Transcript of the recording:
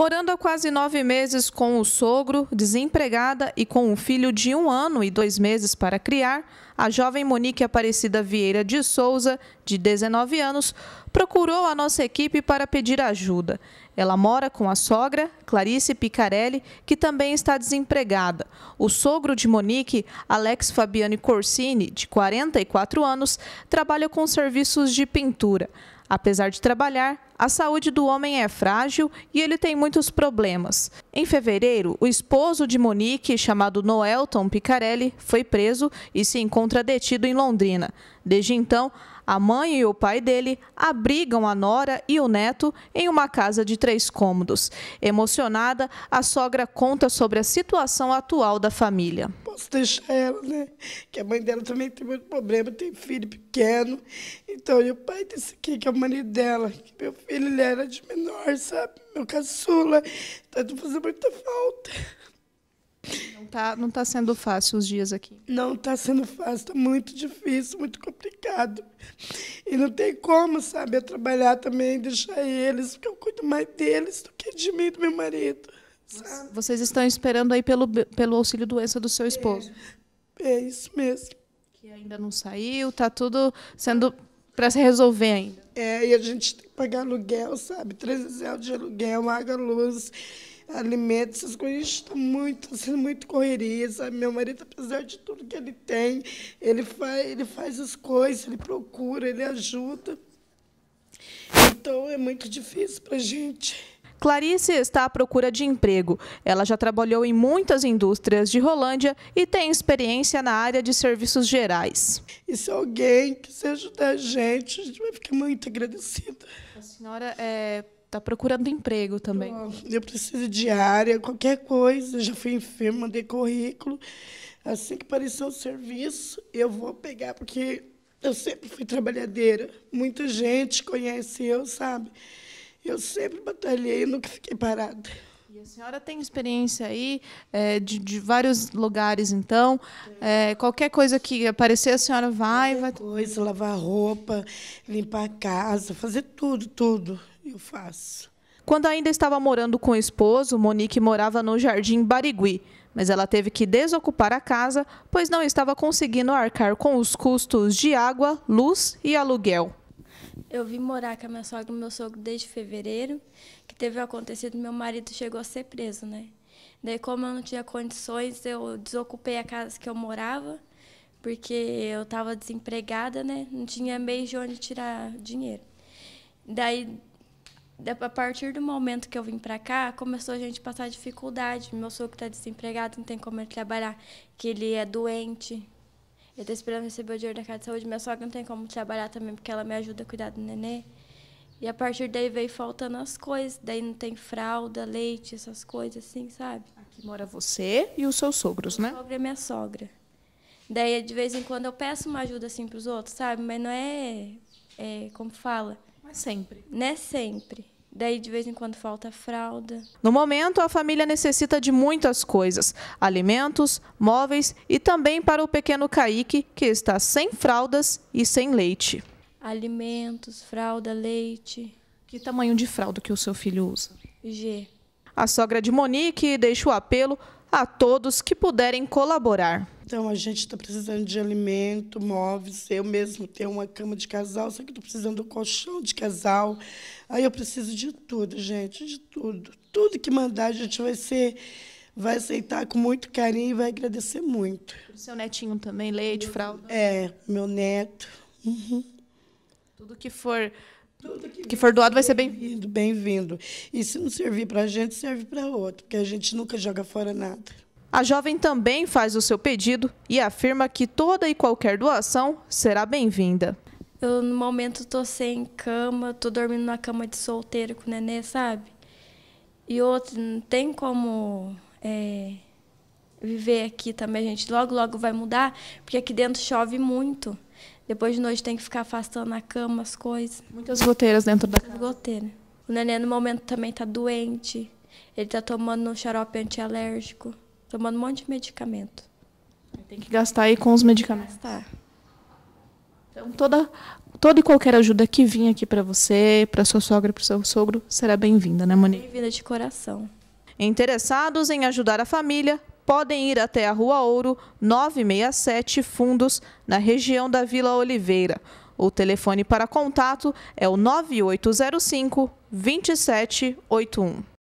Morando há quase nove meses com o sogro, desempregada e com um filho de um ano e dois meses para criar, a jovem Monique Aparecida Vieira de Souza, de 19 anos, procurou a nossa equipe para pedir ajuda. Ela mora com a sogra, Clarice Picarelli, que também está desempregada. O sogro de Monique, Alex Fabiane Corsini, de 44 anos, trabalha com serviços de pintura. Apesar de trabalhar, a saúde do homem é frágil e ele tem muitos problemas. Em fevereiro, o esposo de Monique, chamado Noelton Picarelli, foi preso e se encontra detido em Londrina. Desde então, a mãe e o pai dele abrigam a nora e o neto em uma casa de três cômodos. Emocionada, a sogra conta sobre a situação atual da família. Posso deixar ela, né? Que a mãe dela também tem muito problema, tem filho pequeno. Então, e o pai desse aqui, que é o marido dela, que meu filho ele era de menor, sabe? Meu caçula. Então, fazendo muita falta tá, não tá sendo fácil os dias aqui. Não tá sendo fácil, tá muito difícil, muito complicado. E não tem como, sabe, eu trabalhar também, deixar eles, porque eu cuido mais deles do que de mim do meu marido. Sabe? Vocês estão esperando aí pelo, pelo auxílio doença do seu é. esposo. É, é isso mesmo. Que ainda não saiu, tá tudo sendo para se resolver ainda. É, e a gente tem que pagar aluguel, sabe? 300 reais de aluguel, água, luz alimentos, essas coisas estão tá muito, tá sendo muito correria, sabe? Meu marido, apesar de tudo que ele tem, ele faz, ele faz as coisas, ele procura, ele ajuda. Então é muito difícil para a gente. Clarice está à procura de emprego. Ela já trabalhou em muitas indústrias de Rolândia e tem experiência na área de serviços gerais. E se alguém quiser ajudar a gente, a gente vai ficar muito agradecida. A senhora é tá procurando emprego também. Eu preciso de área, qualquer coisa. já fui enferma, mandei currículo. Assim que aparecer o serviço, eu vou pegar, porque eu sempre fui trabalhadeira. Muita gente conhece eu, sabe? Eu sempre batalhei, nunca fiquei parada. E a senhora tem experiência aí é, de, de, vários lugares, então. É, qualquer coisa que aparecer, a senhora vai. Qualquer vai... coisa, lavar roupa, limpar a casa, fazer tudo, tudo eu faço. Quando ainda estava morando com o esposo, Monique morava no Jardim Barigui, mas ela teve que desocupar a casa, pois não estava conseguindo arcar com os custos de água, luz e aluguel. Eu vim morar com a minha sogra e meu sogro desde fevereiro, que teve acontecido, meu marido chegou a ser preso, né? Daí, como eu não tinha condições, eu desocupei a casa que eu morava, porque eu estava desempregada, né? Não tinha meio de onde tirar dinheiro. Daí, a partir do momento que eu vim para cá, começou a gente passar dificuldade. Meu sogro está desempregado, não tem como ele trabalhar, que ele é doente. Eu estou tá esperando receber o dinheiro da casa de saúde. Minha sogra não tem como trabalhar também, porque ela me ajuda a cuidar do nenê. E a partir daí veio faltando as coisas. Daí não tem fralda, leite, essas coisas assim, sabe? Aqui mora você e os seus sogros, né? né? Sogra é minha sogra. Daí, de vez em quando, eu peço uma ajuda assim para os outros, sabe? Mas não é, é como fala não é sempre. Não é sempre. Daí de vez em quando falta fralda. No momento, a família necessita de muitas coisas: alimentos, móveis e também para o pequeno Kaique, que está sem fraldas e sem leite. Alimentos, fralda, leite. Que tamanho de fralda que o seu filho usa? G. A sogra de Monique deixa o apelo a todos que puderem colaborar. Então, a gente está precisando de alimento, móveis. Eu mesmo tenho uma cama de casal, só que estou precisando do colchão de casal. Aí eu preciso de tudo, gente, de tudo. Tudo que mandar, a gente vai ser. Vai aceitar com muito carinho e vai agradecer muito. O seu netinho também, leite, fralda? É, meu neto. Uhum. Tudo que for tudo que, que for doado vai ser bem-vindo. Bem-vindo. E se não servir para a gente, serve para outro, porque a gente nunca joga fora nada. A jovem também faz o seu pedido e afirma que toda e qualquer doação será bem-vinda. Eu, no momento, estou sem cama, estou dormindo na cama de solteiro com o nenê, sabe? E outro, não tem como é, viver aqui também, a gente logo, logo vai mudar, porque aqui dentro chove muito. Depois de noite tem que ficar afastando a cama, as coisas. Muitas goteiras dentro da Muitas casa. Goteiras. O neném no momento também está doente. Ele está tomando um xarope antialérgico, tomando um monte de medicamento. Tem que gastar aí com os medicamentos. Gastar. Então toda toda e qualquer ajuda que vir aqui para você, para sua sogra, para o seu sogro, será bem-vinda, né, Monique? Bem-vinda de coração. Interessados em ajudar a família, podem ir até a Rua Ouro 967 Fundos, na região da Vila Oliveira. O telefone para contato é o 9805 2781.